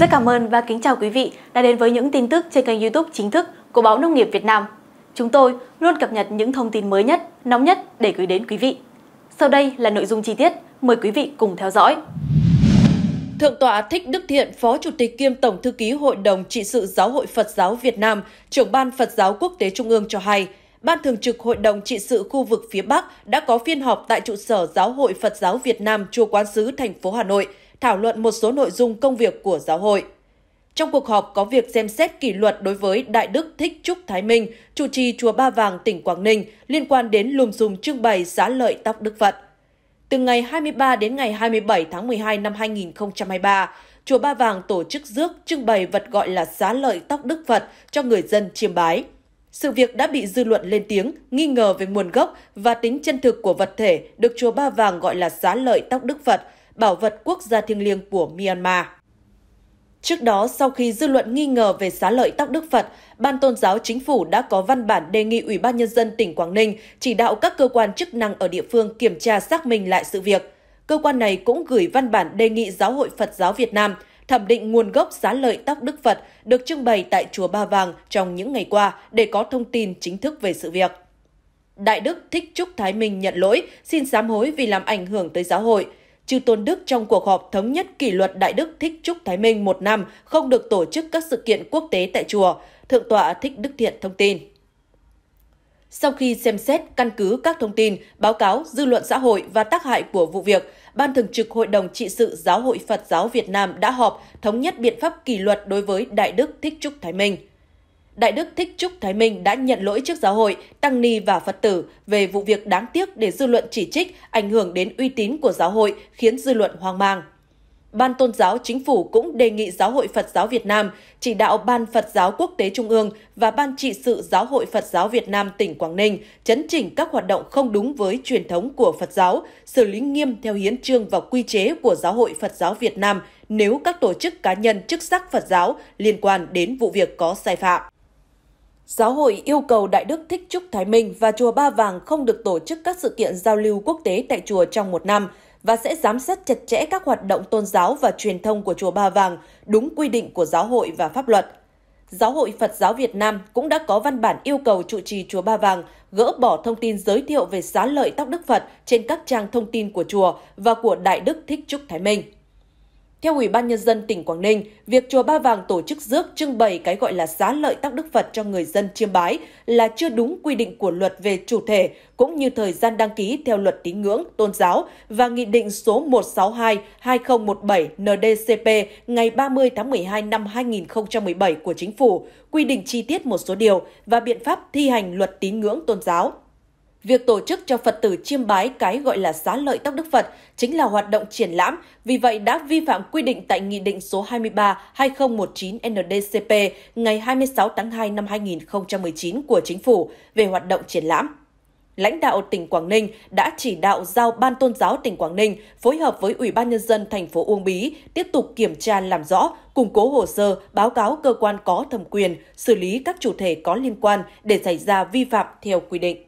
Rất cảm ơn và kính chào quý vị đã đến với những tin tức trên kênh youtube chính thức của Báo Nông nghiệp Việt Nam. Chúng tôi luôn cập nhật những thông tin mới nhất, nóng nhất để gửi đến quý vị. Sau đây là nội dung chi tiết, mời quý vị cùng theo dõi. Thượng tọa Thích Đức Thiện, Phó Chủ tịch kiêm Tổng Thư ký Hội đồng Trị sự Giáo hội Phật giáo Việt Nam, trưởng Ban Phật giáo Quốc tế Trung ương cho hay, Ban Thường trực Hội đồng Trị sự khu vực phía Bắc đã có phiên họp tại trụ sở Giáo hội Phật giáo Việt Nam, Chùa Quán Sứ, thành phố Hà Nội – thảo luận một số nội dung công việc của giáo hội. Trong cuộc họp có việc xem xét kỷ luật đối với Đại Đức Thích Trúc Thái Minh, chủ trì Chùa Ba Vàng, tỉnh Quảng Ninh, liên quan đến lùm xùm trưng bày giá lợi tóc Đức Phật. Từ ngày 23 đến ngày 27 tháng 12 năm 2023, Chùa Ba Vàng tổ chức rước trưng bày vật gọi là giá lợi tóc Đức Phật cho người dân chiêm bái. Sự việc đã bị dư luận lên tiếng, nghi ngờ về nguồn gốc và tính chân thực của vật thể được Chùa Ba Vàng gọi là giá lợi tóc Đức Phật – bảo vật quốc gia thiêng liêng của Myanmar. Trước đó, sau khi dư luận nghi ngờ về xá lợi tóc Đức Phật, Ban Tôn giáo Chính phủ đã có văn bản đề nghị Ủy ban Nhân dân tỉnh Quảng Ninh chỉ đạo các cơ quan chức năng ở địa phương kiểm tra xác minh lại sự việc. Cơ quan này cũng gửi văn bản đề nghị Giáo hội Phật giáo Việt Nam thẩm định nguồn gốc xá lợi tóc Đức Phật được trưng bày tại Chùa Ba Vàng trong những ngày qua để có thông tin chính thức về sự việc. Đại Đức Thích Trúc Thái Minh nhận lỗi, xin sám hối vì làm ảnh hưởng tới giáo hội – Chư Tôn Đức trong cuộc họp thống nhất kỷ luật Đại Đức Thích Trúc Thái Minh một năm không được tổ chức các sự kiện quốc tế tại chùa, Thượng tọa Thích Đức Thiện thông tin. Sau khi xem xét căn cứ các thông tin, báo cáo, dư luận xã hội và tác hại của vụ việc, Ban Thường trực Hội đồng Trị sự Giáo hội Phật giáo Việt Nam đã họp thống nhất biện pháp kỷ luật đối với Đại Đức Thích Trúc Thái Minh – Đại Đức Thích Trúc Thái Minh đã nhận lỗi trước giáo hội, tăng ni và Phật tử về vụ việc đáng tiếc để dư luận chỉ trích ảnh hưởng đến uy tín của giáo hội khiến dư luận hoang mang. Ban Tôn giáo Chính phủ cũng đề nghị Giáo hội Phật giáo Việt Nam chỉ đạo Ban Phật giáo Quốc tế Trung ương và Ban trị sự Giáo hội Phật giáo Việt Nam tỉnh Quảng Ninh chấn chỉnh các hoạt động không đúng với truyền thống của Phật giáo, xử lý nghiêm theo hiến trương và quy chế của Giáo hội Phật giáo Việt Nam nếu các tổ chức cá nhân chức sắc Phật giáo liên quan đến vụ việc có sai phạm. Giáo hội yêu cầu Đại Đức Thích Trúc Thái Minh và Chùa Ba Vàng không được tổ chức các sự kiện giao lưu quốc tế tại chùa trong một năm và sẽ giám sát chặt chẽ các hoạt động tôn giáo và truyền thông của Chùa Ba Vàng đúng quy định của giáo hội và pháp luật. Giáo hội Phật giáo Việt Nam cũng đã có văn bản yêu cầu trụ trì Chùa Ba Vàng gỡ bỏ thông tin giới thiệu về xá lợi tóc Đức Phật trên các trang thông tin của chùa và của Đại Đức Thích Trúc Thái Minh. Theo Ủy ban Nhân dân tỉnh Quảng Ninh, việc Chùa Ba Vàng tổ chức rước trưng bày cái gọi là giá lợi tác Đức Phật cho người dân chiêm bái là chưa đúng quy định của luật về chủ thể, cũng như thời gian đăng ký theo luật tín ngưỡng, tôn giáo và Nghị định số 162-2017-NDCP ngày 30 tháng 12 năm 2017 của Chính phủ, quy định chi tiết một số điều và biện pháp thi hành luật tín ngưỡng tôn giáo. Việc tổ chức cho Phật tử chiêm bái cái gọi là xá lợi tóc Đức Phật chính là hoạt động triển lãm, vì vậy đã vi phạm quy định tại Nghị định số 23-2019-NDCP ngày 26 tháng 2 năm 2019 của Chính phủ về hoạt động triển lãm. Lãnh đạo tỉnh Quảng Ninh đã chỉ đạo giao Ban Tôn giáo tỉnh Quảng Ninh phối hợp với Ủy ban Nhân dân thành phố Uông Bí tiếp tục kiểm tra làm rõ, củng cố hồ sơ, báo cáo cơ quan có thẩm quyền, xử lý các chủ thể có liên quan để xảy ra vi phạm theo quy định.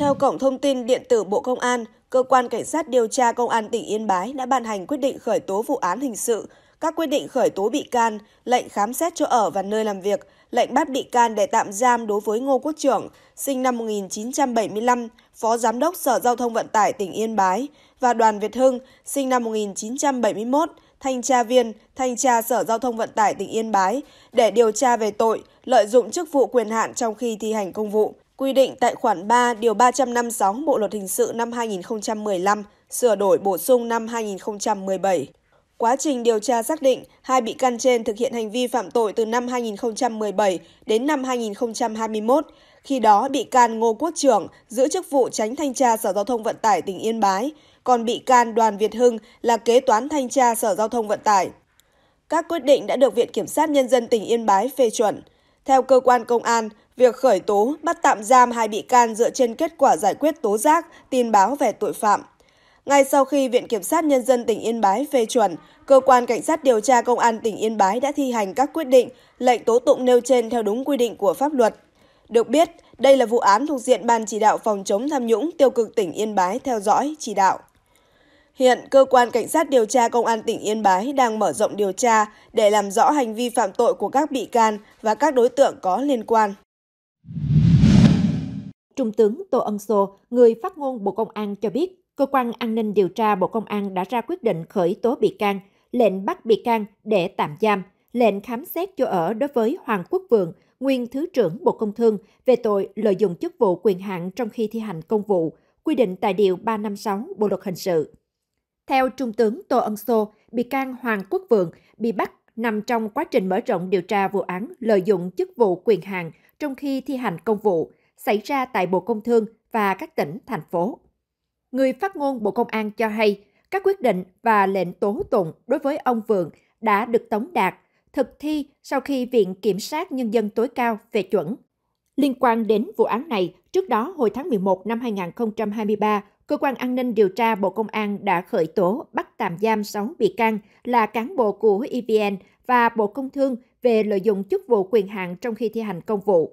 Theo Cổng Thông tin Điện tử Bộ Công an, Cơ quan Cảnh sát điều tra Công an tỉnh Yên Bái đã ban hành quyết định khởi tố vụ án hình sự, các quyết định khởi tố bị can, lệnh khám xét chỗ ở và nơi làm việc, lệnh bắt bị can để tạm giam đối với Ngô Quốc Trưởng, sinh năm 1975, Phó Giám đốc Sở Giao thông Vận tải tỉnh Yên Bái, và Đoàn Việt Hưng, sinh năm 1971, Thanh tra viên, Thanh tra Sở Giao thông Vận tải tỉnh Yên Bái để điều tra về tội lợi dụng chức vụ quyền hạn trong khi thi hành công vụ quy định tại khoản 3 điều 356 Bộ luật hình sự năm 2015, sửa đổi bổ sung năm 2017. Quá trình điều tra xác định, hai bị can trên thực hiện hành vi phạm tội từ năm 2017 đến năm 2021. Khi đó, bị can Ngô Quốc Trưởng giữ chức vụ tránh thanh tra Sở Giao thông Vận tải tỉnh Yên Bái, còn bị can Đoàn Việt Hưng là kế toán thanh tra Sở Giao thông Vận tải. Các quyết định đã được Viện Kiểm sát Nhân dân tỉnh Yên Bái phê chuẩn. Theo cơ quan công an, việc khởi tố, bắt tạm giam hai bị can dựa trên kết quả giải quyết tố giác, tin báo về tội phạm. Ngay sau khi Viện Kiểm sát Nhân dân tỉnh Yên Bái phê chuẩn, Cơ quan Cảnh sát điều tra Công an tỉnh Yên Bái đã thi hành các quyết định, lệnh tố tụng nêu trên theo đúng quy định của pháp luật. Được biết, đây là vụ án thuộc diện Ban chỉ đạo phòng chống tham nhũng tiêu cực tỉnh Yên Bái theo dõi, chỉ đạo. Hiện cơ quan cảnh sát điều tra công an tỉnh Yên Bái đang mở rộng điều tra để làm rõ hành vi phạm tội của các bị can và các đối tượng có liên quan. Trung tướng Tô Ân Sô, người phát ngôn Bộ Công an cho biết, cơ quan an ninh điều tra Bộ Công an đã ra quyết định khởi tố bị can, lệnh bắt bị can để tạm giam, lệnh khám xét chỗ ở đối với Hoàng Quốc Vượng, nguyên Thứ trưởng Bộ Công Thương về tội lợi dụng chức vụ quyền hạn trong khi thi hành công vụ, quy định tại Điều 356 Bộ Luật Hình sự. Theo Trung tướng Tô Ân Sô, bị can Hoàng Quốc Vượng bị bắt nằm trong quá trình mở rộng điều tra vụ án lợi dụng chức vụ quyền hạn trong khi thi hành công vụ xảy ra tại Bộ Công Thương và các tỉnh, thành phố. Người phát ngôn Bộ Công an cho hay, các quyết định và lệnh tố tụng đối với ông Vượng đã được Tống Đạt thực thi sau khi Viện Kiểm sát Nhân dân tối cao phê chuẩn. Liên quan đến vụ án này, trước đó hồi tháng 11 năm 2023, Cơ quan an ninh điều tra Bộ Công an đã khởi tố bắt tạm giam 6 bị can là cán bộ của EVN và Bộ Công Thương về lợi dụng chức vụ quyền hạn trong khi thi hành công vụ.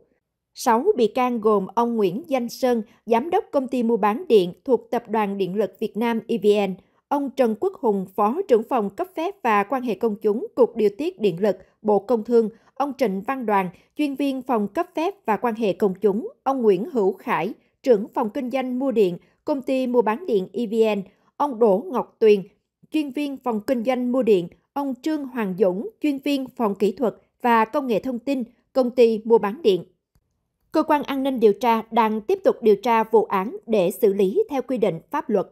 6 bị can gồm ông Nguyễn Danh Sơn, giám đốc công ty mua bán điện thuộc Tập đoàn Điện lực Việt Nam EVN, ông Trần Quốc Hùng, phó trưởng phòng cấp phép và quan hệ công chúng, Cục Điều tiết Điện lực, Bộ Công Thương, ông Trịnh Văn Đoàn, chuyên viên phòng cấp phép và quan hệ công chúng, ông Nguyễn Hữu Khải, trưởng phòng kinh doanh mua điện, công ty mua bán điện EVN, ông Đỗ Ngọc Tuyền, chuyên viên phòng kinh doanh mua điện, ông Trương Hoàng Dũng, chuyên viên phòng kỹ thuật và công nghệ thông tin, công ty mua bán điện. Cơ quan an ninh điều tra đang tiếp tục điều tra vụ án để xử lý theo quy định pháp luật.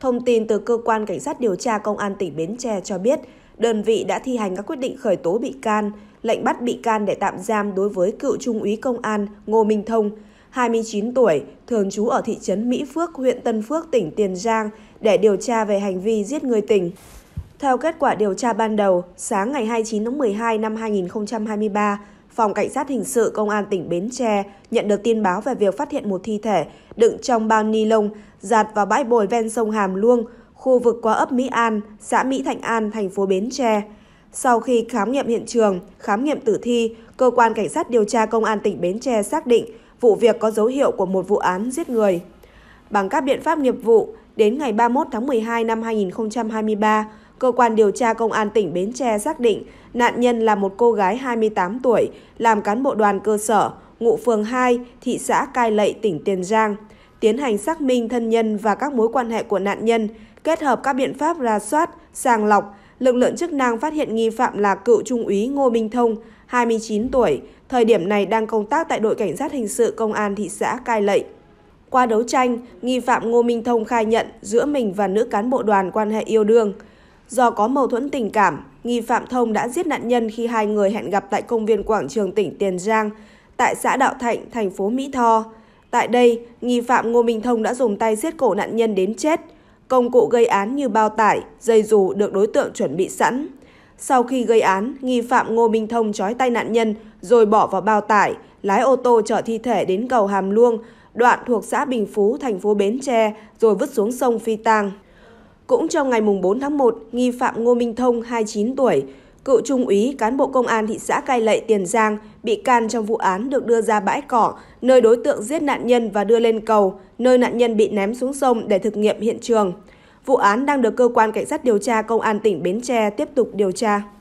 Thông tin từ cơ quan cảnh sát điều tra công an tỉnh Bến Tre cho biết, đơn vị đã thi hành các quyết định khởi tố bị can, lệnh bắt bị can để tạm giam đối với cựu trung úy công an Ngô Minh Thông, 29 tuổi, thường trú ở thị trấn Mỹ Phước, huyện Tân Phước, tỉnh Tiền Giang để điều tra về hành vi giết người tình. Theo kết quả điều tra ban đầu, sáng ngày 29 tháng 12 năm 2023, Phòng Cảnh sát Hình sự Công an tỉnh Bến Tre nhận được tin báo về việc phát hiện một thi thể đựng trong bao ni lông giạt vào bãi bồi ven sông Hàm Luông, khu vực qua ấp Mỹ An, xã Mỹ Thạnh An, thành phố Bến Tre. Sau khi khám nghiệm hiện trường, khám nghiệm tử thi, cơ quan cảnh sát điều tra công an tỉnh Bến Tre xác định vụ việc có dấu hiệu của một vụ án giết người. Bằng các biện pháp nghiệp vụ, đến ngày 31 tháng 12 năm 2023, cơ quan điều tra công an tỉnh Bến Tre xác định nạn nhân là một cô gái 28 tuổi, làm cán bộ đoàn cơ sở, ngụ phường 2, thị xã Cai Lậy, tỉnh Tiền Giang. Tiến hành xác minh thân nhân và các mối quan hệ của nạn nhân, kết hợp các biện pháp ra soát, sàng lọc, lực lượng chức năng phát hiện nghi phạm là cựu trung úy Ngô Minh Thông, 29 tuổi, thời điểm này đang công tác tại đội cảnh sát hình sự công an thị xã Cai Lậy. Qua đấu tranh, nghi phạm Ngô Minh Thông khai nhận giữa mình và nữ cán bộ đoàn quan hệ yêu đương. Do có mâu thuẫn tình cảm, nghi phạm Thông đã giết nạn nhân khi hai người hẹn gặp tại công viên quảng trường tỉnh Tiền Giang, tại xã Đạo Thạnh, thành phố Mỹ Tho. Tại đây, nghi phạm Ngô Minh Thông đã dùng tay giết cổ nạn nhân đến chết. Công cụ gây án như bao tải, dây dù được đối tượng chuẩn bị sẵn. Sau khi gây án, nghi phạm Ngô Minh Thông trói tay nạn nhân rồi bỏ vào bao tải, lái ô tô chở thi thể đến cầu Hàm Luông, đoạn thuộc xã Bình Phú, thành phố Bến Tre, rồi vứt xuống sông phi tang. Cũng trong ngày 4 tháng 1, nghi phạm Ngô Minh Thông, 29 tuổi, cựu trung úy, cán bộ công an thị xã Cai Lậy, Tiền Giang, bị can trong vụ án được đưa ra bãi cỏ, nơi đối tượng giết nạn nhân và đưa lên cầu, nơi nạn nhân bị ném xuống sông để thực nghiệm hiện trường. Vụ án đang được cơ quan cảnh sát điều tra công an tỉnh Bến Tre tiếp tục điều tra.